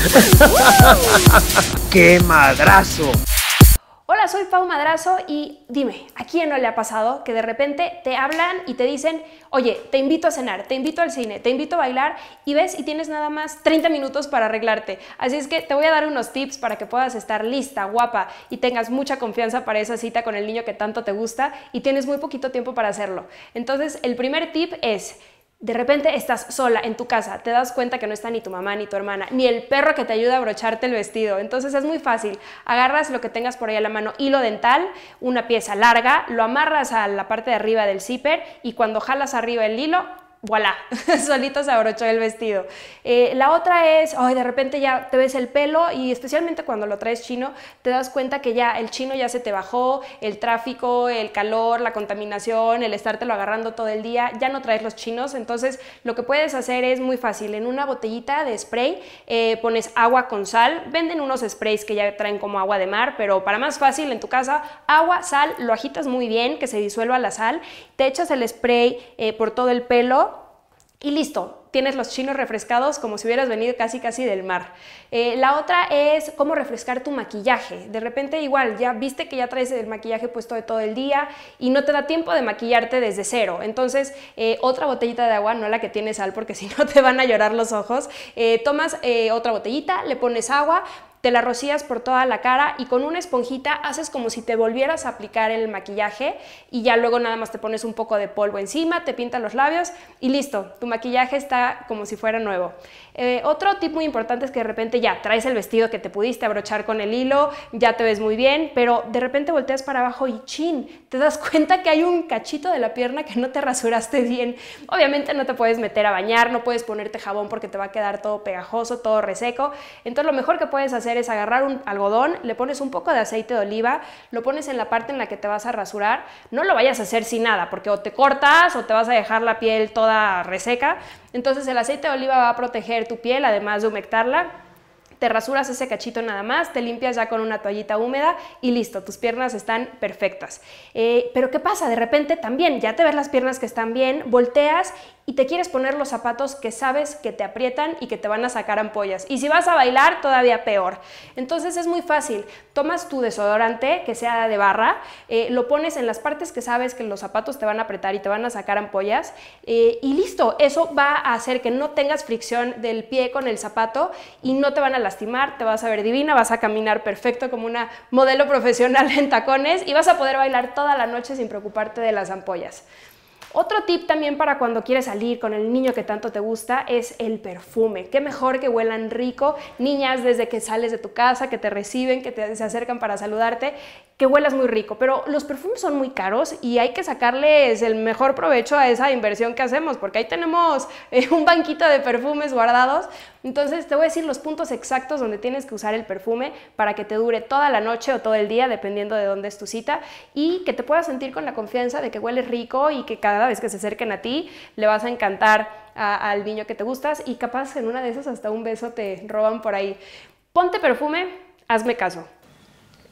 ¡Qué madrazo! Hola, soy Pau Madrazo y dime, ¿a quién no le ha pasado que de repente te hablan y te dicen, oye, te invito a cenar, te invito al cine, te invito a bailar y ves y tienes nada más 30 minutos para arreglarte? Así es que te voy a dar unos tips para que puedas estar lista, guapa y tengas mucha confianza para esa cita con el niño que tanto te gusta y tienes muy poquito tiempo para hacerlo. Entonces, el primer tip es de repente estás sola en tu casa, te das cuenta que no está ni tu mamá, ni tu hermana, ni el perro que te ayuda a brocharte el vestido. Entonces es muy fácil. Agarras lo que tengas por ahí a la mano, hilo dental, una pieza larga, lo amarras a la parte de arriba del zipper y cuando jalas arriba el hilo, voilà, solito se abrochó el vestido. Eh, la otra es, ay, de repente ya te ves el pelo y especialmente cuando lo traes chino, te das cuenta que ya el chino ya se te bajó, el tráfico, el calor, la contaminación, el estártelo agarrando todo el día, ya no traes los chinos, entonces lo que puedes hacer es muy fácil, en una botellita de spray eh, pones agua con sal, venden unos sprays que ya traen como agua de mar, pero para más fácil en tu casa, agua, sal, lo agitas muy bien, que se disuelva la sal, te echas el spray eh, por todo el pelo, y listo, tienes los chinos refrescados como si hubieras venido casi casi del mar. Eh, la otra es cómo refrescar tu maquillaje. De repente igual, ya viste que ya traes el maquillaje puesto de todo el día y no te da tiempo de maquillarte desde cero. Entonces, eh, otra botellita de agua, no la que tiene sal porque si no te van a llorar los ojos. Eh, tomas otra botellita, le pones agua, te la rocías por toda la cara y con una esponjita haces como si te volvieras a aplicar el maquillaje y ya luego nada más te pones un poco de polvo encima, te pintas los labios y listo, tu maquillaje está como si fuera nuevo. Eh, otro tip muy importante es que de repente ya traes el vestido que te pudiste abrochar con el hilo, ya te ves muy bien, pero de repente volteas para abajo y chin, te das cuenta que hay un cachito de la pierna que no te rasuraste bien. Obviamente no te puedes meter a bañar, no puedes ponerte jabón porque te va a quedar todo pegajoso, todo reseco. Entonces lo mejor que puedes hacer es agarrar un algodón, le pones un poco de aceite de oliva, lo pones en la parte en la que te vas a rasurar, no lo vayas a hacer sin nada, porque o te cortas o te vas a dejar la piel toda reseca, entonces el aceite de oliva va a proteger tu piel, además de humectarla te rasuras ese cachito nada más, te limpias ya con una toallita húmeda y listo, tus piernas están perfectas. Eh, pero ¿qué pasa? De repente también ya te ves las piernas que están bien, volteas y te quieres poner los zapatos que sabes que te aprietan y que te van a sacar ampollas. Y si vas a bailar, todavía peor. Entonces es muy fácil. Tomas tu desodorante, que sea de barra, eh, lo pones en las partes que sabes que los zapatos te van a apretar y te van a sacar ampollas. Eh, y listo, eso va a hacer que no tengas fricción del pie con el zapato y no te van a lastimar, te vas a ver divina, vas a caminar perfecto como una modelo profesional en tacones y vas a poder bailar toda la noche sin preocuparte de las ampollas. Otro tip también para cuando quieres salir con el niño que tanto te gusta es el perfume. Qué mejor que huelan rico. Niñas, desde que sales de tu casa, que te reciben, que te, se acercan para saludarte, que huelas muy rico, pero los perfumes son muy caros y hay que sacarles el mejor provecho a esa inversión que hacemos, porque ahí tenemos eh, un banquito de perfumes guardados. Entonces te voy a decir los puntos exactos donde tienes que usar el perfume para que te dure toda la noche o todo el día, dependiendo de dónde es tu cita, y que te puedas sentir con la confianza de que hueles rico y que cada vez que se acerquen a ti le vas a encantar al niño que te gustas y capaz en una de esas hasta un beso te roban por ahí. Ponte perfume, hazme caso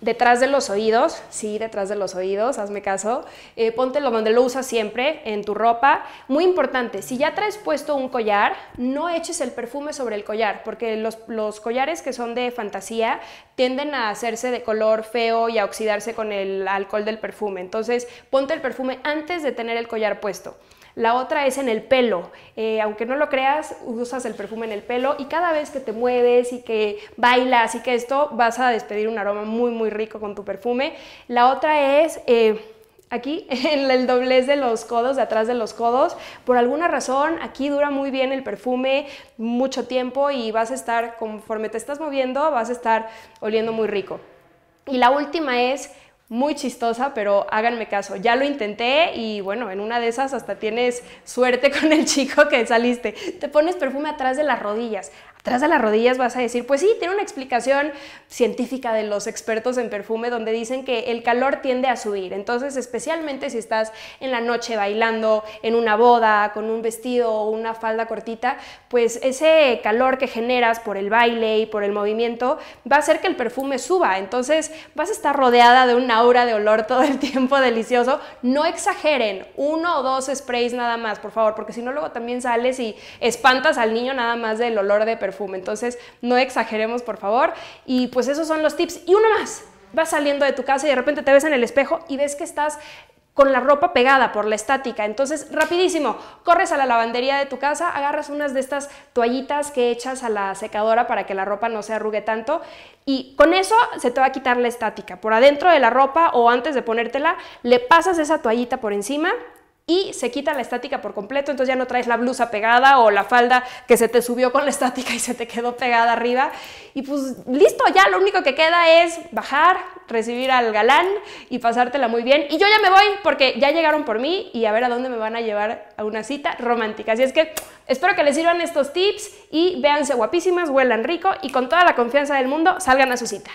detrás de los oídos, sí, detrás de los oídos, hazme caso, eh, ponte lo donde lo usas siempre, en tu ropa. Muy importante, si ya traes puesto un collar, no eches el perfume sobre el collar, porque los, los collares que son de fantasía tienden a hacerse de color feo y a oxidarse con el alcohol del perfume. Entonces, ponte el perfume antes de tener el collar puesto. La otra es en el pelo. Eh, aunque no lo creas, usas el perfume en el pelo y cada vez que te mueves y que bailas y que esto, vas a despedir un aroma muy, muy rico con tu perfume. La otra es... Eh, aquí en el doblez de los codos, de atrás de los codos. Por alguna razón, aquí dura muy bien el perfume mucho tiempo y vas a estar, conforme te estás moviendo, vas a estar oliendo muy rico. Y la última es muy chistosa, pero háganme caso, ya lo intenté y bueno, en una de esas hasta tienes suerte con el chico que saliste. Te pones perfume atrás de las rodillas, Atrás de las rodillas vas a decir, pues sí, tiene una explicación científica de los expertos en perfume donde dicen que el calor tiende a subir. Entonces, especialmente si estás en la noche bailando, en una boda, con un vestido o una falda cortita, pues ese calor que generas por el baile y por el movimiento va a hacer que el perfume suba. Entonces, vas a estar rodeada de una aura de olor todo el tiempo delicioso. No exageren, uno o dos sprays nada más, por favor, porque si no luego también sales y espantas al niño nada más del olor de perfume entonces, no exageremos, por favor. Y pues esos son los tips. Y uno más. Vas saliendo de tu casa y de repente te ves en el espejo y ves que estás con la ropa pegada por la estática. Entonces, rapidísimo, corres a la lavandería de tu casa, agarras unas de estas toallitas que echas a la secadora para que la ropa no se arrugue tanto y con eso se te va a quitar la estática. Por adentro de la ropa o antes de ponértela, le pasas esa toallita por encima y se quita la estática por completo, entonces ya no traes la blusa pegada o la falda que se te subió con la estática y se te quedó pegada arriba. Y pues listo, ya lo único que queda es bajar, recibir al galán y pasártela muy bien. Y yo ya me voy porque ya llegaron por mí y a ver a dónde me van a llevar a una cita romántica. Así es que espero que les sirvan estos tips y véanse guapísimas, huelan rico y con toda la confianza del mundo salgan a su cita.